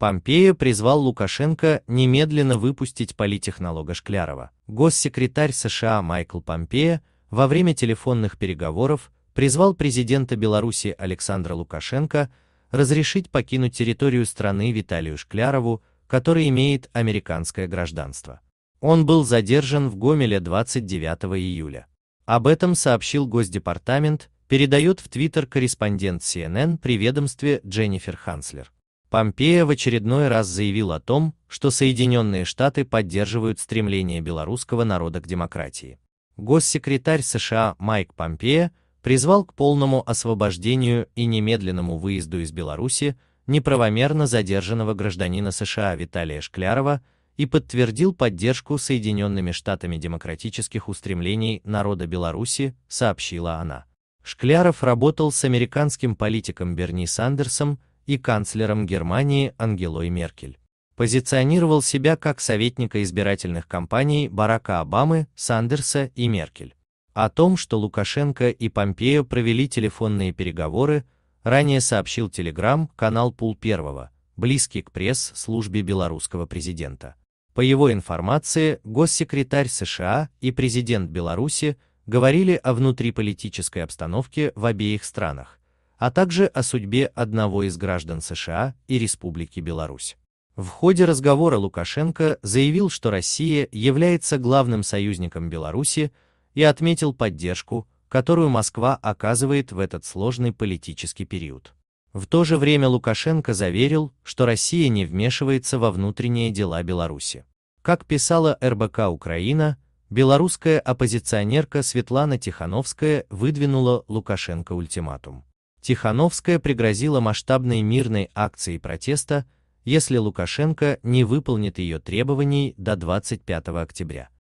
Помпео призвал Лукашенко немедленно выпустить политехнолога Шклярова. Госсекретарь США Майкл Помпео во время телефонных переговоров призвал президента Беларуси Александра Лукашенко разрешить покинуть территорию страны Виталию Шклярову, который имеет американское гражданство. Он был задержан в Гомеле 29 июля. Об этом сообщил Госдепартамент, передает в Твиттер корреспондент CNN при ведомстве Дженнифер Ханслер. Помпея в очередной раз заявил о том, что Соединенные Штаты поддерживают стремление белорусского народа к демократии. Госсекретарь США Майк Помпея призвал к полному освобождению и немедленному выезду из Беларуси неправомерно задержанного гражданина США Виталия Шклярова и подтвердил поддержку Соединенными Штатами демократических устремлений народа Беларуси, сообщила она. Шкляров работал с американским политиком Берни Сандерсом и канцлером Германии Ангелой Меркель. Позиционировал себя как советника избирательных кампаний Барака Обамы, Сандерса и Меркель. О том, что Лукашенко и Помпео провели телефонные переговоры, ранее сообщил телеграм-канал Пул Первого, близкий к пресс-службе белорусского президента. По его информации, госсекретарь США и президент Беларуси говорили о внутриполитической обстановке в обеих странах, а также о судьбе одного из граждан США и Республики Беларусь. В ходе разговора Лукашенко заявил, что Россия является главным союзником Беларуси и отметил поддержку, которую Москва оказывает в этот сложный политический период. В то же время Лукашенко заверил, что Россия не вмешивается во внутренние дела Беларуси. Как писала РБК Украина, белорусская оппозиционерка Светлана Тихановская выдвинула Лукашенко ультиматум. Тихановская пригрозила масштабной мирной акцией протеста, если Лукашенко не выполнит ее требований до 25 октября.